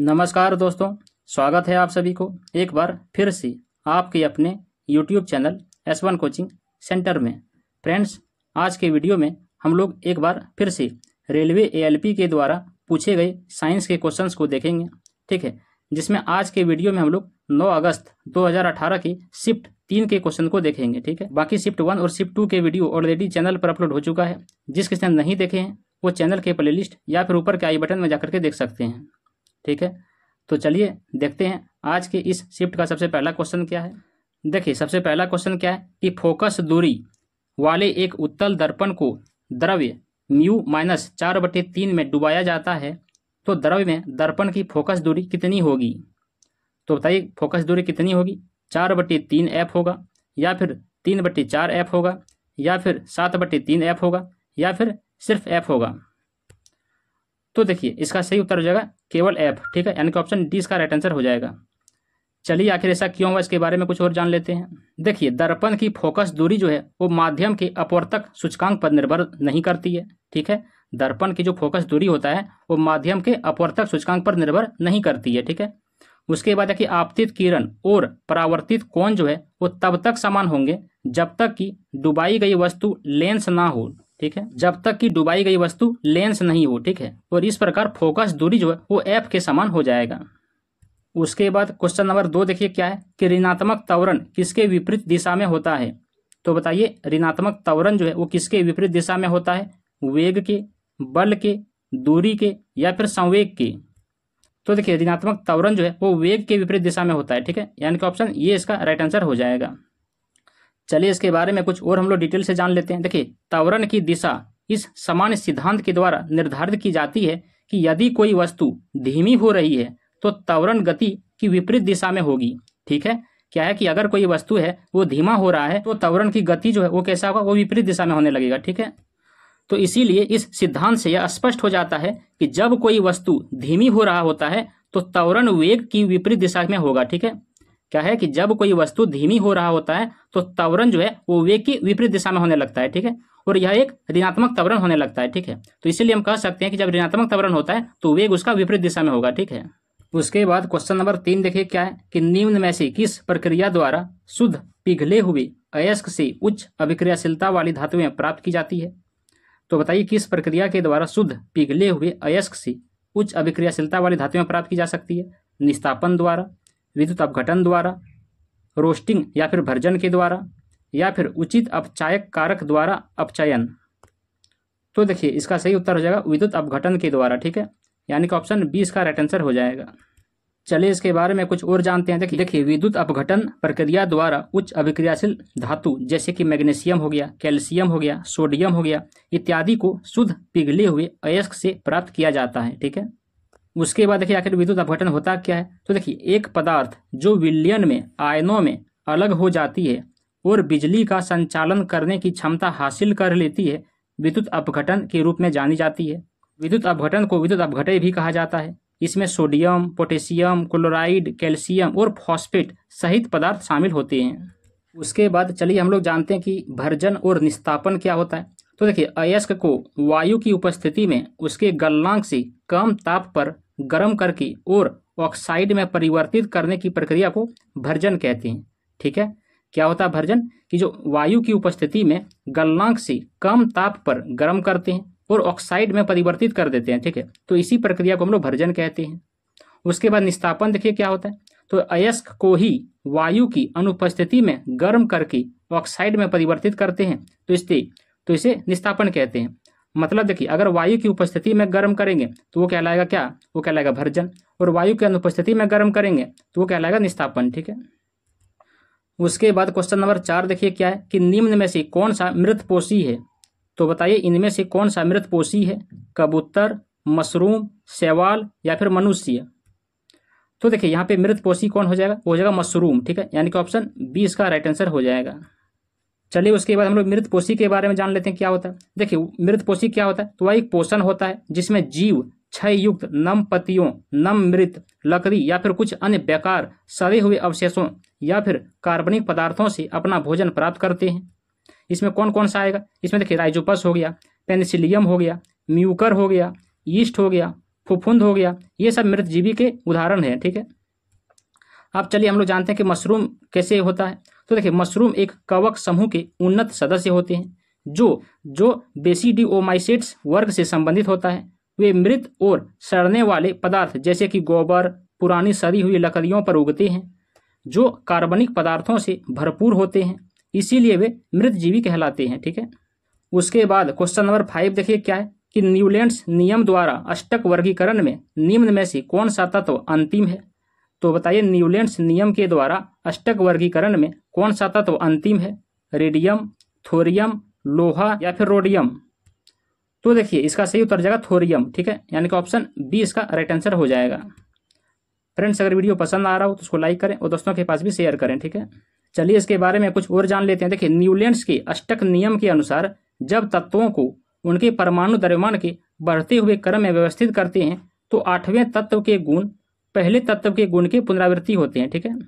नमस्कार दोस्तों स्वागत है आप सभी को एक बार फिर से आपके अपने YouTube channel S one coaching centre में फ्रेंड्स आज के वीडियो में हम लोग एक बार फिर से रेलवे एएलपी के द्वारा पूछे गए साइंस के क्वेश्चंस को देखेंगे ठीक है जिसमें आज के वीडियो में हम लोग 9 अगस्त 2018 की शिफ्ट तीन के क्वेश्चन को देखेंगे ठीक है बाकी शिफ्ट वन और शिफ्ट टू के वीडियो ऑलरेडी चैनल पर अपलोड हो चुका है जिस किसने नहीं देखे हैं वो चैनल के प्लेलिस्ट या फिर ऊपर के आई बटन में जाकर के देख सकते हैं ठीक है तो चलिए देखते हैं आज के इस शिफ्ट का सबसे पहला क्वेश्चन क्या है देखिए सबसे पहला क्वेश्चन क्या है कि फोकस दूरी वाले एक उत्तल दर्पण को द्रव्य म्यू माइनस चार बटे तीन में डुबाया जाता है तो द्रव्य में दर्पण की फोकस दूरी कितनी होगी तो बताइए फोकस दूरी कितनी होगी चार बटे तीन एफ होगा या फिर तीन बटे चार एफ होगा या फिर सात बटे तीन एफ होगा या फिर सिर्फ एफ होगा तो देखिए इसका सही उत्तर हो जाएगा केवल एफ ठीक है यानी कि ऑप्शन डी इसका राइट आंसर हो जाएगा चलिए आखिर ऐसा क्यों हुआ इसके बारे में कुछ और जान लेते हैं देखिए दर्पण की फोकस दूरी जो है वो माध्यम के अपवर्तक सूचकांक पर निर्भर नहीं करती है ठीक है दर्पण की जो फोकस दूरी होता है वो माध्यम के अपवर्तक सूचकांक पर निर्भर नहीं करती है ठीक है उसके बाद देखिए आपतित किरण और परावर्तित कोण जो है वो तब तक समान होंगे जब तक कि डुबाई गई वस्तु लेंस ना हो ठीक है जब तक कि डुबाई गई वस्तु लेंस नहीं हो ठीक है और इस प्रकार फोकस दूरी जो है वो एफ के समान हो जाएगा उसके बाद क्वेश्चन नंबर दो देखिए क्या है कि ऋणात्मक तवरण किसके विपरीत दिशा में होता है तो बताइए ऋणात्मक तवरण जो है वो किसके विपरीत दिशा में होता है वेग के बल के दूरी के या फिर संवेग के तो देखिए ऋणात्मक तवरण जो है वो वेग के विपरीत दिशा में होता है ठीक है यानी कि ऑप्शन ये इसका राइट आंसर हो जाएगा चलिए इसके बारे में कुछ और हम लोग डिटेल से जान लेते हैं देखिए त्वरण की दिशा इस सामान्य सिद्धांत के द्वारा निर्धारित की जाती है कि यदि कोई वस्तु धीमी हो रही है तो त्वरण गति की विपरीत दिशा में होगी ठीक है क्या है कि अगर कोई वस्तु है वो धीमा हो रहा है तो त्वरण की गति जो है वो कैसा होगा वो विपरीत दिशा में होने लगेगा ठीक है तो इसीलिए इस सिद्धांत से यह स्पष्ट हो जाता है कि जब कोई वस्तु धीमी हो रहा होता है तो त्वरण वेग की विपरीत दिशा में होगा ठीक है क्या है कि जब कोई वस्तु धीमी हो रहा होता है तो तवरण जो है वो वेग की विपरीत दिशा में होने लगता है ठीक है और यह एक ऋणात्मक तवरण होने लगता है ठीक है तो इसीलिए हम कह सकते हैं कि जब ऋणात्मक तवरण होता है तो वेग उसका विपरीत दिशा में होगा ठीक है उसके बाद क्वेश्चन नंबर तीन देखिए क्या है कि निम्न में से किस प्रक्रिया द्वारा शुद्ध पिघले हुए अयस्क से उच्च अभिक्रियाशीलता वाली धातुएं प्राप्त की जाती है तो बताइए किस प्रक्रिया के द्वारा शुद्ध पिघले हुए अयस्क से उच्च अभिक्रियाशीलता वाली धातुएं प्राप्त की जा सकती है निस्तापन द्वारा विद्युत अपघटन द्वारा रोस्टिंग या फिर भर्जन के द्वारा या फिर उचित अपचायक कारक द्वारा अपचयन तो देखिए इसका सही उत्तर हो जाएगा विद्युत अपघटन के द्वारा ठीक है यानी कि ऑप्शन बी इसका राइट आंसर हो जाएगा चलिए इसके बारे में कुछ और जानते हैं देखिए देखिए विद्युत अपघटन प्रक्रिया द्वारा उच्च अभिक्रियाशील धातु जैसे कि मैग्नीशियम हो गया कैल्शियम हो गया सोडियम हो गया इत्यादि को शुद्ध पिघले हुए अयस्क से प्राप्त किया जाता है ठीक है उसके बाद देखिए आखिर विद्युत अपघटन होता क्या है तो देखिए एक पदार्थ जो विलयन में आयनों में अलग हो जाती है और बिजली का संचालन करने की क्षमता हासिल कर लेती है विद्युत अपघटन के रूप में जानी जाती है विद्युत अपघटन को विद्युत अपघटय भी कहा जाता है इसमें सोडियम पोटेशियम क्लोराइड कैल्शियम और फॉस्फेट सहित पदार्थ शामिल होते हैं उसके बाद चलिए हम लोग जानते हैं कि भर्जन और निस्तापन क्या होता है तो देखिए अयस्क को वायु की उपस्थिति में उसके गलनांक से कम ताप पर गर्म करके और ऑक्साइड में परिवर्तित करने की प्रक्रिया को भर्जन कहते हैं ठीक है क्या होता है भर्जन कि जो वायु की उपस्थिति में गलनांक से कम ताप पर गर्म करते हैं और ऑक्साइड में परिवर्तित कर देते हैं ठीक है तो इसी प्रक्रिया को हम लोग भर्जन कहते हैं उसके बाद निस्तापन देखिए क्या होता है तो अयस्क को ही वायु की अनुपस्थिति में गर्म करके ऑक्साइड में परिवर्तित करते हैं तो इसे तो इसे निस्तापन कहते हैं मतलब देखिए अगर वायु की उपस्थिति में गर्म करेंगे तो वो कहलाएगा क्या वो कहलाएगा भर्जन और वायु की अनुपस्थिति में गर्म करेंगे तो वो कहलाएगा निस्तापन ठीक है उसके बाद क्वेश्चन नंबर चार देखिए क्या है कि निम्न में से कौन सा मृत पोषी है तो बताइए इनमें से कौन सा मृत पोषी है कबूतर मशरूम सेवाल या फिर मनुष्य तो देखिए यहाँ पे मृत पोषी कौन हो जाएगा हो जाएगा मशरूम ठीक है यानी कि ऑप्शन बी इसका राइट आंसर हो जाएगा चलिए उसके बाद हम लोग मृतपोषी के बारे में जान लेते हैं क्या होता है देखिए मृतपोषी क्या होता है तो वह एक पोषण होता है जिसमें जीव क्षय युक्त नम पतियों नम मृत लकड़ी या फिर कुछ अन्य बेकार सड़े हुए अवशेषों या फिर कार्बनिक पदार्थों से अपना भोजन प्राप्त करते हैं इसमें कौन कौन सा आएगा इसमें देखिए राइजोपस हो गया पेनिसिलियम हो गया म्यूकर हो गया ईस्ट हो गया फुफुंद हो गया ये सब मृतजीवी के उदाहरण हैं ठीक है अब चलिए हम लोग जानते हैं कि मशरूम कैसे होता है तो देखिए मशरूम एक कवक समूह के उन्नत सदस्य होते हैं जो जो बेसिडीओमाइसेट्स वर्ग से संबंधित होता है वे मृत और सड़ने वाले पदार्थ जैसे कि गोबर पुरानी सड़ी हुई लकड़ियों पर उगते हैं जो कार्बनिक पदार्थों से भरपूर होते हैं इसीलिए वे मृत जीवी कहलाते हैं ठीक है उसके बाद क्वेश्चन नंबर फाइव देखिए क्या है कि न्यूलैंड्स नियम द्वारा अष्टक वर्गीकरण में निम्न में से कौन सा तत्व अंतिम है तो बताइए न्यूलेंट्स नियम के द्वारा अष्टक वर्गीकरण में कौन सा तत्व अंतिम है रेडियम थोरियम लोहा या फिर रोडियम तो देखिए इसका सही उत्तर जाएगा थोरियम ठीक है यानी कि ऑप्शन बी इसका राइट आंसर हो जाएगा फ्रेंड्स अगर वीडियो पसंद आ रहा हो तो उसको लाइक करें और दोस्तों के पास भी शेयर करें ठीक है चलिए इसके बारे में कुछ और जान लेते हैं देखिए न्यूलैंड्स के अष्टक नियम के अनुसार जब तत्वों को उनके परमाणु द्रव्यमान के बढ़ते हुए क्रम में व्यवस्थित करते हैं तो आठवें तत्व के गुण पहले तत्व के गुण के पुनरावृत्ति होते हैं ठीक है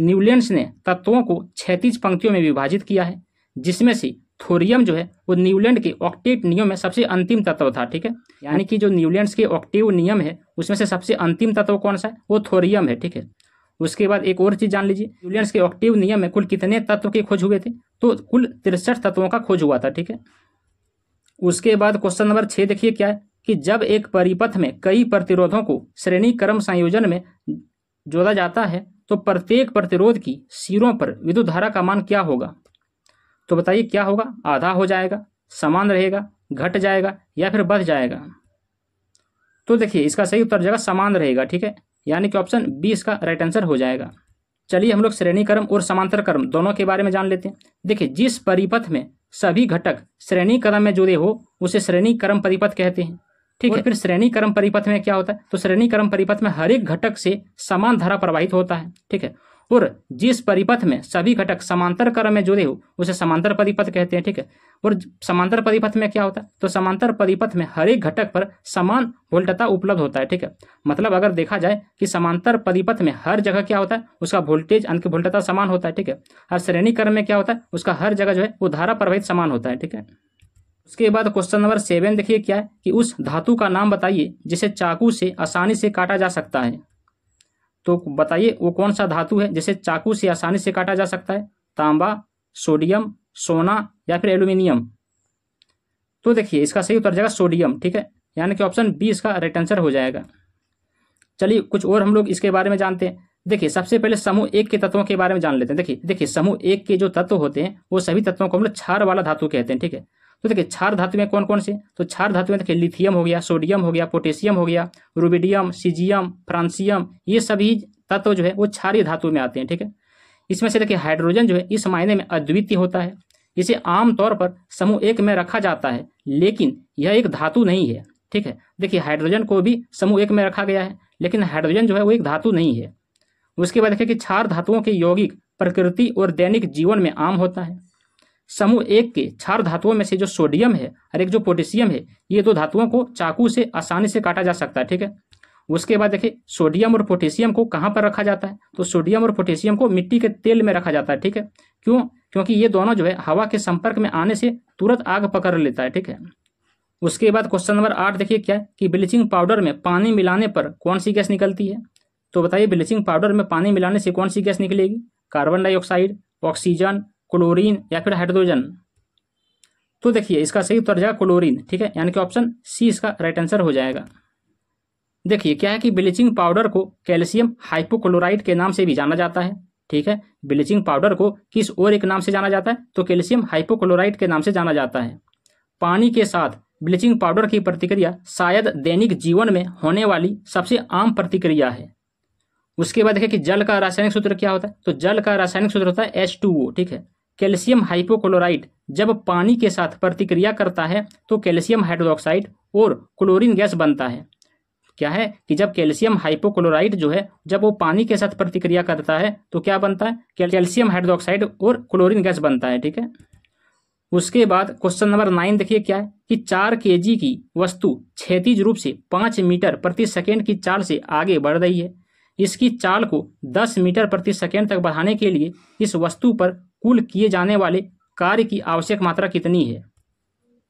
न्यूलियंस ने तत्वों को छैतीस पंक्तियों में विभाजित किया है जिसमें से थोरियम जो है वो न्यूलैंड के ऑक्टेट नियम में सबसे अंतिम तत्व था ठीक है यानी कि जो न्यूलैंड के ऑक्टेव नियम है उसमें से सबसे अंतिम तत्व कौन सा है वो थोरियम है ठीक है उसके बाद एक और चीज जान लीजिए न्यूलैंड के ऑक्टेव नियम में कुल कितने तत्व के खोज हुए थे तो कुल तिरसठ तत्वों का खोज हुआ था ठीक है उसके बाद क्वेश्चन नंबर छः देखिए क्या है कि जब एक परिपथ में कई प्रतिरोधों को श्रेणी क्रम संयोजन में जोड़ा जाता है तो प्रत्येक प्रतिरोध की सिरों पर विद्युत धारा का मान क्या होगा तो बताइए क्या होगा आधा हो जाएगा समान रहेगा घट जाएगा या फिर बढ़ जाएगा तो देखिए इसका सही उत्तर जगह समान रहेगा ठीक है यानी कि ऑप्शन बी इसका राइट आंसर हो जाएगा चलिए हम लोग श्रेणी क्रम और समांतर क्रम दोनों के बारे में जान लेते हैं देखिए जिस परिपथ में सभी घटक श्रेणी क्रम में जुड़े हो उसे श्रेणी क्रम परिपथ कहते हैं ठीक है फिर श्रेणी क्रम परिपथ में क्या होता है तो श्रेणी क्रम परिपथ में हर एक घटक से समान धारा प्रवाहित होता है ठीक है और जिस परिपथ में सभी घटक समांतर क्रम में जुड़े हो उसे समांतर परिपथ कहते हैं ठीक है और समांतर परिपथ में क्या होता है तो समांतर परिपथ में हर एक घटक पर समान वोल्टता उपलब्ध होता है ठीक है मतलब अगर देखा जाए कि समांतर परिपथ में हर जगह क्या होता है उसका वोल्टेज अंक वोल्टता समान होता है ठीक है हर श्रेणी क्रम में क्या होता है उसका हर जगह जो है वो धारा प्रवाहित समान होता है ठीक है उसके बाद क्वेश्चन नंबर सेवन देखिए क्या है कि उस धातु का नाम बताइए जिसे चाकू से आसानी से काटा जा सकता है तो बताइए वो कौन सा धातु है जिसे चाकू से आसानी से काटा जा सकता है तांबा सोडियम सोना या फिर एल्यूमिनियम तो देखिए इसका सही उत्तर जाएगा सोडियम ठीक है यानी कि ऑप्शन बी इसका राइट आंसर हो जाएगा चलिए कुछ और हम लोग इसके बारे में जानते हैं देखिए सबसे पहले समूह एक के तत्वों के बारे में जान लेते हैं देखिए देखिए समूह एक के जो तत्व होते हैं वो सभी तत्वों को हम लोग क्षार वाला धातु कहते हैं ठीक है तो देखिए क्षार धातु में कौन कौन से तो क्षार धातु में देखिए लिथियम हो गया सोडियम हो गया पोटेशियम हो गया रूबिडियम सीजियम फ्रांसियम ये सभी तत्व जो है वो क्षारी धातु में आते हैं ठीक है इसमें से देखिए हाइड्रोजन जो है इस मायने में अद्वितीय होता है इसे आमतौर पर समूह एक में रखा जाता है लेकिन यह एक धातु नहीं है ठीक है देखिए हाइड्रोजन को भी समूह एक में रखा गया है लेकिन हाइड्रोजन जो है वो एक धातु नहीं है उसके बाद देखिए कि क्षार धातुओं के यौगिक प्रकृति और दैनिक जीवन में आम होता है समूह एक के क्षार धातुओं में से जो सोडियम है और एक जो पोटेशियम है ये दो धातुओं को चाकू से आसानी से काटा जा सकता है ठीक है उसके बाद देखिए सोडियम और पोटेशियम को कहाँ पर रखा जाता है तो सोडियम और पोटेशियम को मिट्टी के तेल में रखा जाता है ठीक है क्यों क्योंकि ये दोनों जो है हवा के संपर्क में आने से तुरंत आग पकड़ लेता है ठीक है उसके बाद क्वेश्चन नंबर आठ देखिए क्या कि ब्लीचिंग पाउडर में पानी मिलाने पर कौन सी गैस निकलती है तो बताइए ब्लीचिंग पाउडर में पानी मिलाने से कौन सी गैस निकलेगी कार्बन डाइऑक्साइड ऑक्सीजन क्लोरीन या फिर हाइड्रोजन तो देखिए इसका सही उत्तर जाएगा क्लोरीन ठीक है यानी कि ऑप्शन सी इसका राइट आंसर हो जाएगा देखिए क्या है कि ब्लीचिंग पाउडर को कैल्शियम हाइपोक्लोराइड के नाम से भी जाना जाता है ठीक है ब्लीचिंग पाउडर को किस और एक नाम से जाना जाता है तो कैल्शियम हाइपोक्लोराइड के नाम से जाना जाता है पानी के साथ ब्लीचिंग पाउडर की प्रतिक्रिया शायद दैनिक जीवन में होने वाली सबसे आम प्रतिक्रिया है उसके बाद देखिए कि जल का रासायनिक सूत्र क्या होता है तो जल का रासायनिक सूत्र होता है एच ठीक है कैल्शियम हाइपोक्लोराइड जब पानी के साथ प्रतिक्रिया करता है तो कैल्शियम हाइड्रोक्साइड और क्लोरीन गैस बनता है क्या है कि जब कैल्शियम हाइपोक्लोराइड जो है जब वो पानी के साथ प्रतिक्रिया करता है तो क्या बनता है कैल्शियम हाइड्रोक्साइड और क्लोरीन गैस बनता है ठीक है उसके बाद क्वेश्चन नंबर नाइन देखिए क्या है कि चार के की वस्तु क्षेत्रीय रूप से पाँच मीटर प्रति सेकेंड की चाल से आगे बढ़ रही है इसकी चाल को 10 मीटर प्रति सेकेंड तक बढ़ाने के लिए इस वस्तु पर कुल किए जाने वाले कार्य की आवश्यक मात्रा कितनी है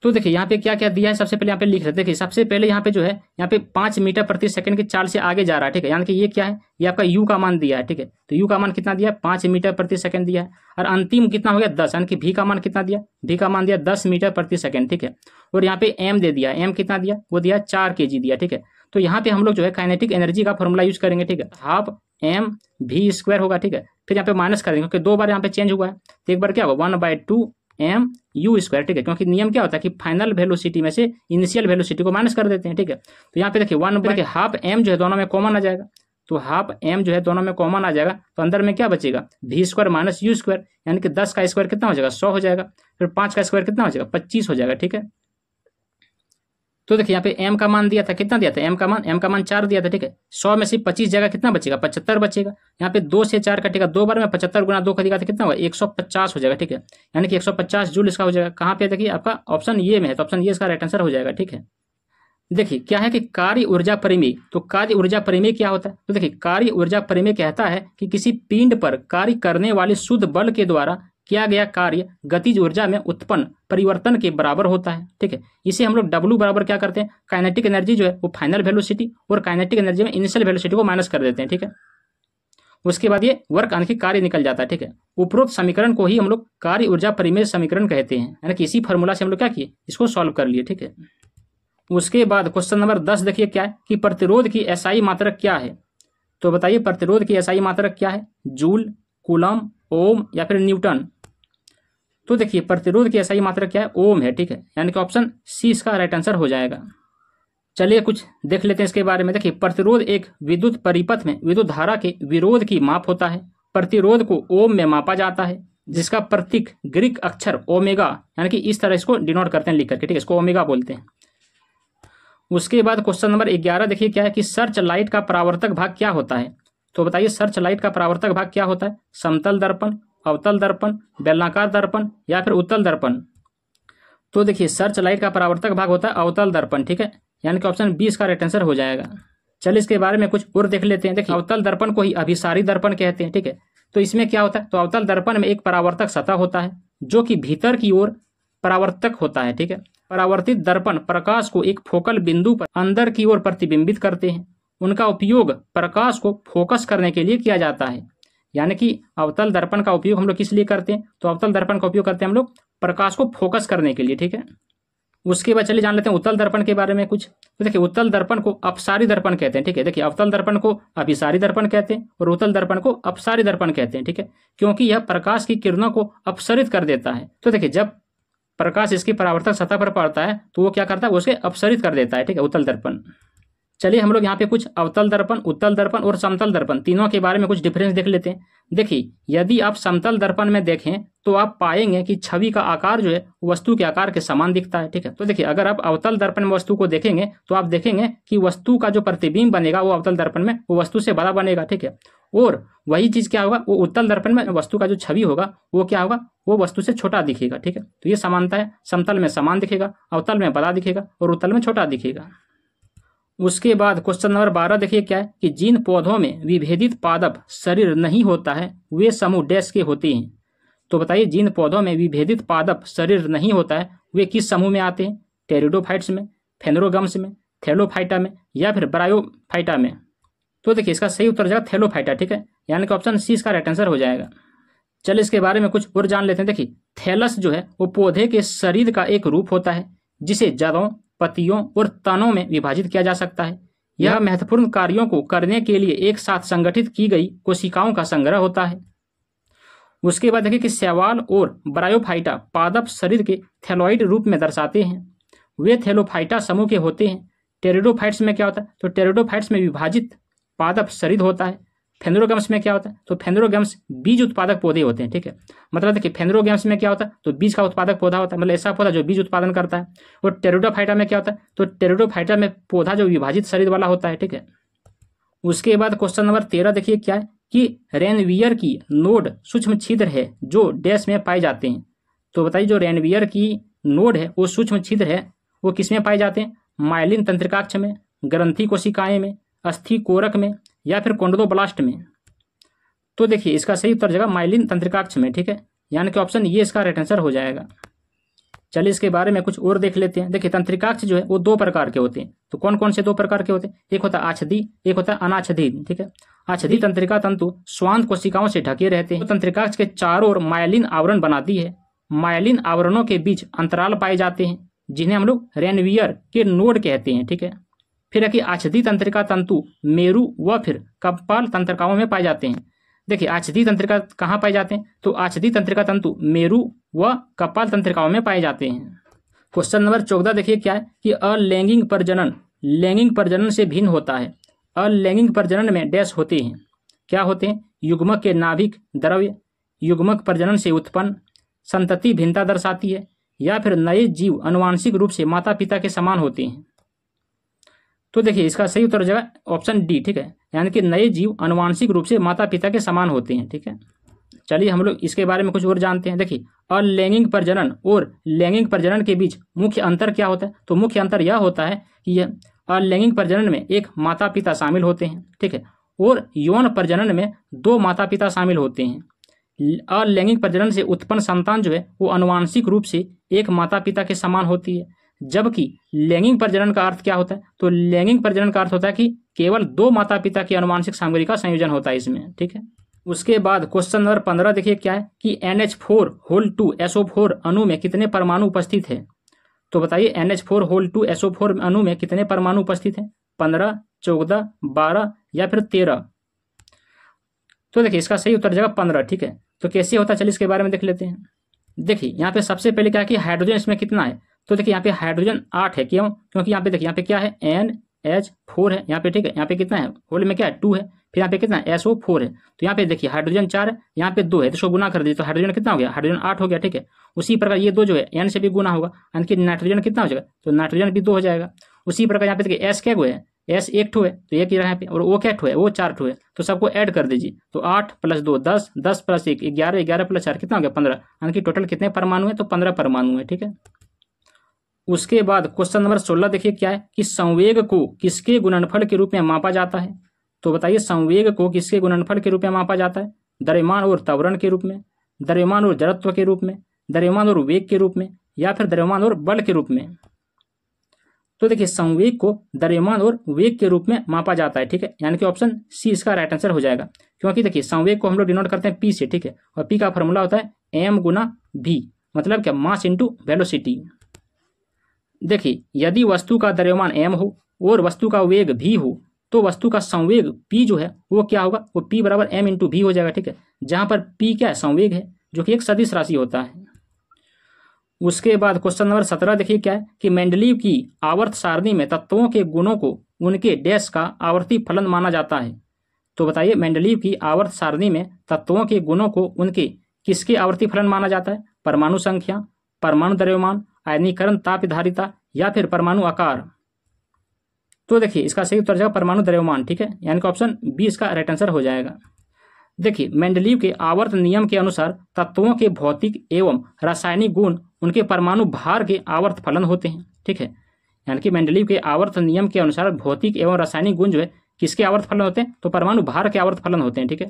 तो देखिए यहाँ पे क्या क्या दिया है सबसे पहले यहाँ पे लिख रहे देखिए सबसे पहले यहाँ पे जो है यहाँ पे पांच मीटर प्रति सेकंड के चाल से आगे जा रहा है ठीक है यानी कि ये क्या है ये आपका यू का मान दिया है ठीक है तो यू का मान कितना दिया है मीटर प्रति सेकंड दिया है और अंतिम कितना हो गया दस यानी कि भी का मान कितना दिया भी का मान दिया दस मीटर प्रति सेकंड ठीक है और यहाँ पे एम दे दिया एम कितना दिया वो दिया चार के दिया ठीक है तो यहाँ पे हम लोग जो है काइनेटिक एनर्जी का फॉर्मूला यूज करेंगे ठीक है हाफ एम वी स्क्वायर होगा ठीक है फिर यहाँ पे माइनस कर देंगे क्योंकि दो बार यहाँ पे चेंज हुआ है तो एक बार क्या होगा one by two M U square ठीक है क्योंकि नियम क्या होता है कि फाइनल वेलोसिटी में से इनिशियल वेलोसिटी को माइनस कर देते हैं ठीक है तो यहाँ पे देखिए वन बाई देखिए हाफ एम जो है दोनों में कॉमन आ जाएगा तो हाफ एम जो है दोनों में कॉमन आ जाएगा तो अंदर में क्या बचेगा भी स्क्वायर माइनस यू स्क्वायर यानी कि दस का स्क्वायर कितना हो जाएगा सौ हो जाएगा फिर पांच का स्क्वायर कितना हो जाएगा पच्चीस हो जाएगा ठीक है तो देखिए यहाँ पे एम का मान दिया था कितना दिया था एम का मान एम का मान चार दिया था ठीक है सौ में से पच्चीस जगह कितना बचेगा पचहत्तर बचेगा यहाँ पे दो से चार कटेगा दो बार में पचहत्तर गुना दो कटेगा तो कितना होगा एक सौ पचास हो जाएगा ठीक है यानी कि एक सौ पचास जूल इसका हो जाएगा कहाँ पे देखिए आपका ऑप्शन ये में है तो ऑप्शन ये इसका राइट आंसर हो जाएगा ठीक है देखिए क्या है कि कार्य ऊर्जा परिमेय तो कार्य ऊर्जा परिमेय क्या होता है तो देखिए कार्य ऊर्जा परिमेय कहता है कि किसी पिंड पर कार्य करने वाले शुद्ध बल के द्वारा किया गया कार्य गतिज ऊर्जा में उत्पन्न परिवर्तन के बराबर होता है ठीक है इसे हम लोग डब्ल्यू बराबर क्या करते हैं काइनेटिक एनर्जी जो है वो फाइनल वेलोसिटी और काइनेटिक एनर्जी में इनिशियल वेलोसिटी को माइनस कर देते हैं ठीक है उसके बाद ये वर्क आंखिक कार्य निकल जाता है ठीक है उपरोक्त समीकरण को ही हम लोग कार्य ऊर्जा परिमेय समीकरण कहते हैं यानी कि इसी फॉर्मूला से हम लोग क्या किए इसको सॉल्व कर लिए ठीक है उसके बाद क्वेश्चन नंबर दस देखिए क्या है कि प्रतिरोध की एसआई मात्रक क्या है तो बताइए प्रतिरोध की एसआई मात्रक क्या है जूल कुलम ओम या फिर न्यूटन तो देखिए प्रतिरोध की ऐसा ही मात्रा क्या है ओम है ठीक है यानी कि ऑप्शन सी इसका राइट आंसर हो जाएगा चलिए कुछ देख लेते हैं इसके बारे में देखिए प्रतिरोध एक विद्युत परिपथ में विद्युत धारा के विरोध की माप होता है प्रतिरोध को ओम में मापा जाता है जिसका प्रतीक ग्रीक अक्षर ओमेगा यानी कि इस तरह इसको डिनोट करते हैं लिख करके ठीक है इसको ओमेगा बोलते हैं उसके बाद क्वेश्चन नंबर ग्यारह देखिए क्या है कि सर्च लाइट का प्रावर्तक भाग क्या होता है तो बताइए सर्च लाइट का प्रावर्तक भाग क्या होता है समतल दर्पण अवतल दर्पण बेलनाकार दर्पण या फिर उत्तल दर्पण तो देखिए सर्च लाइट का परावर्तक भाग होता है अवतल दर्पण ठीक है यानी कि ऑप्शन बी इसका राइट आंसर हो जाएगा चलिए इसके बारे में कुछ और देख लेते हैं देखिए अवतल दर्पण को ही अभिसारी दर्पण कहते हैं ठीक है तो इसमें क्या होता है तो अवतल दर्पण में एक परावर्तक सतह होता है जो कि भीतर की ओर परावर्तक होता है ठीक है परावर्तित दर्पण प्रकाश को एक फोकल बिंदु पर अंदर की ओर प्रतिबिंबित करते हैं उनका उपयोग प्रकाश को फोकस करने के लिए किया जाता है यानी कि अवतल दर्पण का उपयोग हम लोग किस लिए करते हैं तो अवतल दर्पण का उपयोग करते हैं हम लोग प्रकाश को फोकस करने के लिए ठीक है उसके बाद चलिए जान लेते हैं उत्तल दर्पण के बारे में कुछ तो देखिए उत्तल दर्पण को अपसारी दर्पण कहते हैं ठीक है देखिए अवतल दर्पण को अभिसारी दर्पण कहते हैं और उत्तल दर्पण को अपसारी दर्पण कहते हैं ठीक है क्योंकि यह प्रकाश की किरणों को अपसरित कर देता है तो देखिए जब प्रकाश इसकी परावर्तक सतह पर पड़ता है तो वो क्या करता है उसके अपसरित कर देता है ठीक है उत्तल दर्पण चलिए हम लोग यहाँ पे कुछ अवतल दर्पण उत्तल दर्पण और समतल दर्पण तीनों के बारे में कुछ डिफरेंस देख लेते हैं देखिए यदि आप समतल दर्पण में देखें तो आप पाएंगे कि छवि का आकार जो है वस्तु के आकार के समान दिखता है ठीक है तो देखिए अगर आप अवतल दर्पण में वस्तु को देखेंगे तो आप देखेंगे कि वस्तु का जो प्रतिबिंब बनेगा वो अवतल दर्पण में वो वस्तु से बड़ा बनेगा ठीक है और वही चीज क्या होगा वो उत्तल दर्पण में वस्तु का जो छवि होगा वो क्या होगा वो वस्तु से छोटा दिखेगा ठीक है तो ये समानता है समतल में समान दिखेगा अवतल में बड़ा दिखेगा और उत्तल में छोटा दिखेगा उसके बाद क्वेश्चन नंबर बारह देखिए क्या है कि जिन पौधों में विभेदित पादप शरीर नहीं होता है वे समूह डैश के होते हैं तो बताइए जिन पौधों में विभेदित पादप शरीर नहीं होता है वे किस समूह में आते हैं टेरिडोफाइट्स में फेनरोगम्स में थेलोफाइटा में या फिर ब्रायोफाइटा में तो देखिए इसका सही उत्तर जाएगा थेलोफाइटा ठीक है यानी कि ऑप्शन सी इसका राइट आंसर हो जाएगा चल इसके बारे में कुछ और जान लेते हैं देखिए थैलस जो है वो पौधे के शरीर का एक रूप होता है जिसे जड़ों पतियों और तनों में विभाजित किया जा सकता है यह महत्वपूर्ण कार्यों को करने के लिए एक साथ संगठित की गई कोशिकाओं का संग्रह होता है उसके बाद देखिए कि सवाल और ब्रायोफाइटा पादप शरीर के थैलोइड रूप में दर्शाते हैं वे थैलोफाइटा समूह के होते हैं टेरिडोफाइट्स में क्या होता है तो टेरिडोफाइट्स में विभाजित पादप शरीर होता है फेंद्रोगम्स में क्या होता है तो फेंद्रोगम्स बीज उत्पादक पौधे होते हैं ठीक है मतलब देखिए फेंद्रोगम्स में क्या होता है तो बीज का उत्पादक पौधा होता है मतलब ऐसा पौधा जो बीज उत्पादन करता है वो टेरोडोफाइटा में क्या होता है तो टेरोडोफाइटा में पौधा जो विभाजित शरीर वाला होता है ठीक है उसके बाद क्वेश्चन नंबर तेरह देखिए क्या है कि रेनवियर की नोड सूक्ष्म छिद्र है जो डैश में पाए जाते हैं तो बताइए जो रेनवियर की नोड है वो सूक्ष्म छिद्र है वो किस में पाए जाते हैं माइलिन तंत्रिकाक्ष में ग्रंथि कोशिकाएं में अस्थि कोरक में या फिर ब्लास्ट में तो देखिए इसका सही उत्तर जगह माइलिन तंत्रिकाक्ष में ठीक है यानी कि ऑप्शन ये इसका राइट आंसर हो जाएगा चलिए इसके बारे में कुछ और देख लेते हैं देखिए तंत्रिकाक्ष जो है वो दो प्रकार के होते हैं तो कौन कौन से दो प्रकार के होते हैं एक होता है आछदी एक होता है अनाछदी ठीक है आछदी तंत्रिका तंतु स्वांत कोशिकाओं से ढके रहते हैं तो तंत्रिकाक्ष के चारों ओर मायलिन आवरण बनाती है मायलिन आवरणों के बीच अंतराल पाए जाते हैं जिन्हें हम लोग रेनवियर के नोड कहते हैं ठीक है फिर है कि आछदी तंत्रिका तंतु मेरु व फिर कपाल तंत्रिकाओं में पाए जाते हैं देखिए आछदी तंत्रिका कहाँ पाए जाते हैं तो आछदी तंत्रिका तंतु मेरु व कपाल तंत्रिकाओं में पाए जाते हैं क्वेश्चन नंबर चौदह देखिए क्या है कि अलैंगिक प्रजनन लैंगिक प्रजनन से भिन्न होता है अलैंगिक प्रजनन में डैश होते हैं क्या होते हैं युग्मक के नाभिक द्रव्य युग्मक प्रजनन से उत्पन्न संतति भिन्नता दर्शाती है या फिर नए जीव अनुवांशिक रूप से माता पिता के समान होते हैं तो देखिए इसका सही उत्तर हो जाएगा ऑप्शन डी ठीक है यानी कि नए जीव अनुवांशिक रूप से माता पिता के समान होते हैं ठीक है चलिए हम लोग इसके बारे में कुछ और जानते हैं देखिए अलैंगिक प्रजनन और लैंगिक प्रजनन के बीच मुख्य अंतर क्या होता है तो मुख्य अंतर यह होता है कि यह अलैंगिक प्रजनन में एक माता पिता शामिल होते हैं ठीक है और यौन प्रजनन में दो माता पिता शामिल होते हैं अलैंगिक प्रजनन से उत्पन्न संतान जो है वो अनुवांशिक रूप से एक माता पिता के समान होती है जबकि लैंगिक प्रजनन का अर्थ क्या होता है तो लैंगिक प्रजनन का अर्थ होता है कि केवल दो माता पिता की अनुमानसिक सामग्री का संयोजन होता है इसमें ठीक है उसके बाद क्वेश्चन नंबर पंद्रह देखिए क्या है कि N H four whole two SO four अनु में कितने परमाणु उपस्थित है तो बताइए N H four whole two SO four अनु में कितने परमाणु उपस्थित है पंद्रह चौदह बारह या फिर तेरह तो देखिए इसका सही उत्तर जगह पंद्रह ठीक है तो कैसे होता है चलिए इसके बारे में देख लेते हैं देखिए यहाँ पे सबसे पहले क्या है कि हाइड्रोजन इसमें कितना है तो देखिए यहाँ पे हाइड्रोजन आठ है क्यों क्योंकि यहाँ पे देखिए यहाँ पे क्या है एन एच फोर है यहाँ पे ठीक है यहाँ पे कितना है होल में क्या है टू है फिर यहाँ पे कितना है एस ओ फोर है तो यहाँ पे देखिए हाइड्रोजन चार है यहाँ पे दो है तो इसको गुना कर दीजिए तो हाइड्रोजन कितना हो गया हाइड्रोजन आठ हो गया ठीक है उसी प्रकार ये दो जो है एन से भी गुना होगा यानी कि नाइट्रोजन कितना हो जाएगा तो नाइट्रोजन भी दो हो जाएगा उसी प्रकार यहाँ पे देखिए एस क्या है एस एक ठो है तो एक ही यहाँ पे और ओ क्या ठो है वो चार ठो है तो सबको ऐड कर दीजिए तो आठ प्लस दो दस दस प्लस एक ग्यारह ग्यारह प्लस चार कितना हो गया पंद्रह यानी कि टोटल कितने परमाणु है तो पंद्रह परमाणु है ठीक है उसके बाद क्वेश्चन नंबर सोलह देखिए क्या है कि संवेग को किसके गुणनफल के रूप में मापा जाता है तो बताइए संवेग को किसके गुणनफल के रूप में मापा जाता है द्रव्यमान और तवरण के रूप में द्रव्यमान और जड़त्व के रूप में द्रव्यमान और वेग के रूप में या फिर द्रव्यमान और बल के रूप में तो देखिए संवेग को द्रव्यमान और वेग के रूप में मापा जाता है ठीक है यानी कि ऑप्शन सी इसका राइट आंसर हो जाएगा क्योंकि देखिए संवेग को हम लोग डिनोट करते हैं पी से ठीक है और पी का फॉर्मूला होता है एम गुना भी मतलब क्या मास इंटू वेलोसिटी देखिए यदि वस्तु का द्रव्यमान एम हो और वस्तु का वेग भी हो तो वस्तु का संवेग पी जो है वो क्या होगा वो पी बराबर एम इंटू भी हो जाएगा ठीक है जहां पर पी क्या है संवेग है जो कि एक सदिश राशि होता है उसके बाद क्वेश्चन नंबर सत्रह देखिए क्या है कि मेंडलीव की आवर्त सारणी में तत्वों के गुणों को उनके डैश का आवर्ती फलन माना जाता है तो बताइए मेंडलीव की आवर्त सारणी में तत्वों के गुणों को उनके किसके आवर्ती फलन माना जाता है परमाणु संख्या परमाणु द्रव्यमान आयनीकरण ताप धारिता या फिर परमाणु आकार तो देखिए इसका सही उत्तर जाएगा परमाणु द्रव्यमान ठीक है यानी कि ऑप्शन बी इसका राइट आंसर हो जाएगा देखिए मेंडलीव के आवर्त नियम के अनुसार तत्वों के भौतिक एवं रासायनिक गुण उनके परमाणु भार के आवर्त फलन होते हैं ठीक है यानी कि मेंडलीव के आवर्त नियम के अनुसार भौतिक एवं रासायनिक गुण जो है किसके आवर्त फलन होते हैं तो परमाणु भार के आवर्त फलन होते हैं ठीक है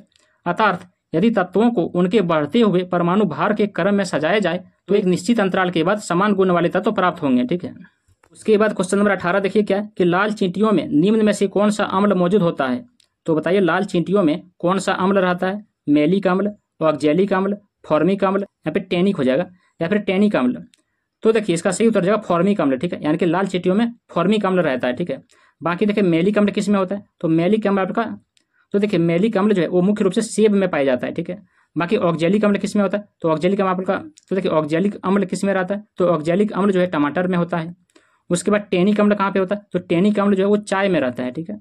अर्थात यदि तत्वों को उनके बढ़ते हुए परमाणु भार के क्रम में सजाया जाए तो एक निश्चित अंतराल के बाद समान गुण वाले तत्व तो प्राप्त होंगे ठीक है उसके बाद क्वेश्चन नंबर अठारह देखिए क्या कि लाल चींटियों में निम्न में से कौन सा अम्ल मौजूद होता है तो बताइए लाल चींटियों में कौन सा अम्ल रहता है मेलिक अम्ल ऑक्जेलिक अम्ल फॉर्मिक अम्ल या फिर टेनिक हो जाएगा या फिर टेनिक अम्ल तो देखिए इसका सही उत्तर जाएगा फॉर्मिक अम्ल ठीक है यानी कि लाल चींटियों में फॉर्मिक अम्ल रहता है ठीक है बाकी देखिए मेलिक अम्ल किस में होता है तो मेलिक अम्ल आपका तो देखिए मेलिक अम्ल जो है वो मुख्य रूप से सेब में पाया जाता है ठीक है बाकी ऑक्जेलिक अम्ल किस में होता है तो ऑक्जेलिक अम्ल का तो देखिए ऑक्जेलिक अम्ल किस में रहता है तो ऑक्जेलिक अम्ल जो है टमाटर में होता है उसके बाद टेनिक अम्ल कहाँ पे होता है तो टेनिक अम्ल जो है वो चाय में रहता है ठीक है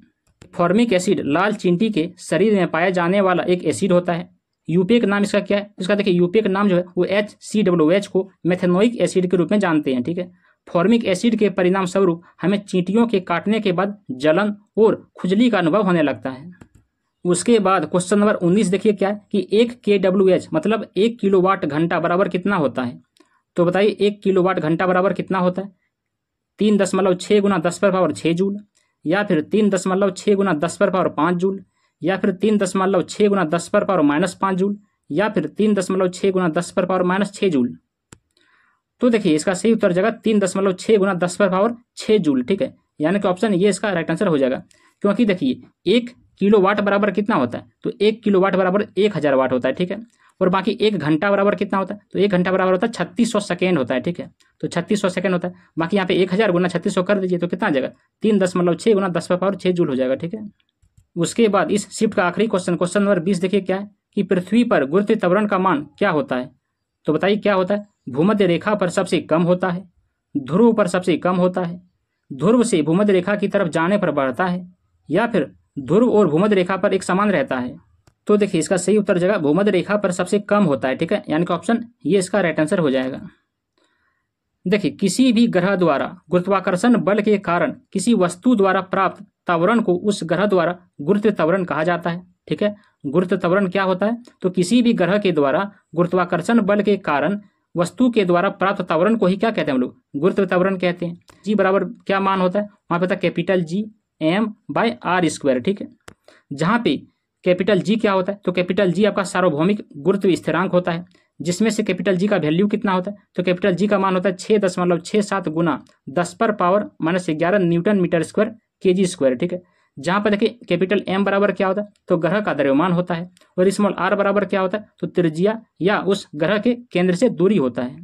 फॉर्मिक एसिड लाल चिंटी के शरीर में पाया जाने वाला एक एसिड होता है यूपीए का नाम इसका क्या है इसका देखिए यूपीए का नाम जो है वो एच सी डब्ल्यू एच को मेथेनोइक एसिड के रूप में जानते हैं ठीक है फॉर्मिक एसिड के परिणाम स्वरूप हमें चींटियों के काटने के बाद जलन और खुजली का अनुभव होने लगता है उसके बाद क्वेश्चन नंबर उन्नीस देखिए क्या है कि एक के डब्ल्यू एच मतलब एक किलो वाट घंटा बराबर कितना होता है तो बताइए एक किलो वाट घंटा बराबर कितना होता है तीन दशमलव छः गुना दस पर पावर छः जूल या फिर तीन दशमलव छः गुना दस पर पावर पाँच जूल या फिर तीन दशमलव छः गुना दस पर पावर माइनस पाँच जूल या फिर तीन दशमलव छः गुना दस पर पावर माइनस छः जूल तो देखिए इसका सही उत्तर जाएगा तीन दशमलव छः गुना दस पर पावर छः जूल ठीक है यानी कि ऑप्शन ये इसका राइट आंसर हो जाएगा क्योंकि देखिए एक किलो वाट बराबर कितना होता है तो एक किलो वाट बराबर एक हज़ार वाट होता है ठीक है और बाकी एक घंटा बराबर कितना होता है तो एक घंटा बराबर होता है छत्तीस सौ सेकेंड होता है ठीक है तो छत्तीस सौ सेकेंड होता है बाकी यहाँ पे एक हज़ार गुना छत्तीस सौ कर दीजिए तो कितना जाएगा तीन दशमलव छः गुना दस पावर छः जूल हो जाएगा ठीक है उसके बाद इस शिफ्ट का आखिरी क्वेश्चन क्वेश्चन नंबर बीस देखिए क्या है कि पृथ्वी पर तवरण का मान क्या होता है तो बताइए क्या होता है भूमध्य रेखा पर सबसे कम होता है ध्रुव पर सबसे कम होता है ध्रुव से भूमध्य रेखा की तरफ जाने पर बढ़ता है या फिर ध्रुव और भूमध्य रेखा पर एक समान रहता है तो देखिए इसका सही उत्तर जगह भूमध्य रेखा पर सबसे कम होता है ठीक है यानी कि ऑप्शन ये इसका राइट आंसर हो जाएगा देखिए किसी भी ग्रह द्वारा गुरुत्वाकर्षण बल के कारण किसी वस्तु द्वारा प्राप्त तवरण को उस ग्रह द्वारा गुरुत्व तवरण कहा जाता है ठीक है गुरुत्व तवरण क्या होता है तो किसी भी ग्रह के द्वारा गुरुत्वाकर्षण बल के कारण वस्तु के द्वारा प्राप्त तवरण को ही क्या कहते हैं हम लोग गुरुत्व तवरण कहते हैं जी बराबर क्या मान होता है वहां पे capital G M by R square ठीक है जहाँ पे कैपिटल जी क्या होता है तो कैपिटल जी आपका सार्वभौमिक गुरुत्व स्थिरांक होता है जिसमें से कैपिटल जी का वैल्यू कितना होता है तो कैपिटल जी का मान होता है छः दशमलव छः सात गुना दस पर पावर माइनस ग्यारह newton metre square K G square ठीक है जहाँ पर देखिए कैपिटल एम बराबर क्या होता है तो ग्रह का द्रव्यमान होता है और स्मॉल आर बराबर क्या होता है तो त्रिज्या या उस ग्रह के केंद्र से दूरी होता है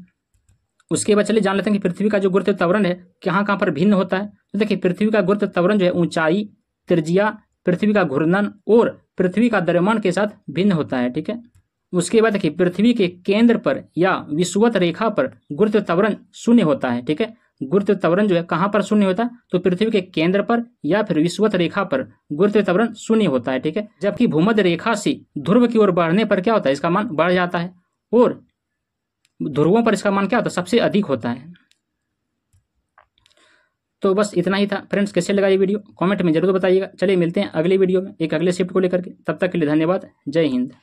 उसके बाद चलिए जान लेते हैं कि पृथ्वी का जो गुरुत्व त्वरण है कहाँ कहाँ पर भिन्न होता है तो देखिए पृथ्वी का गुरुत्व त्वरण जो है ऊंचाई त्रिज्या पृथ्वी का घूर्णन और पृथ्वी का द्रव्यमान के साथ भिन्न होता है ठीक है उसके बाद देखिए पृथ्वी के केंद्र पर या विश्वत रेखा पर गुरुत्व त्वरण शून्य होता है ठीक है गुरुत्व त्वरण जो है कहाँ पर शून्य होता है तो पृथ्वी के केंद्र पर या फिर विश्वत रेखा पर गुरुत्व त्वरण शून्य होता है ठीक है जबकि भूमध्य रेखा से ध्रुव की ओर बढ़ने पर क्या होता है इसका मान बढ़ जाता है और ध्रुवों पर इसका मान क्या होता है सबसे अधिक होता है तो बस इतना ही था फ्रेंड्स कैसे लगा ये वीडियो कमेंट में जरूर बताइएगा चलिए मिलते हैं अगले वीडियो में एक अगले शिफ्ट को लेकर के तब तक के लिए धन्यवाद जय हिंद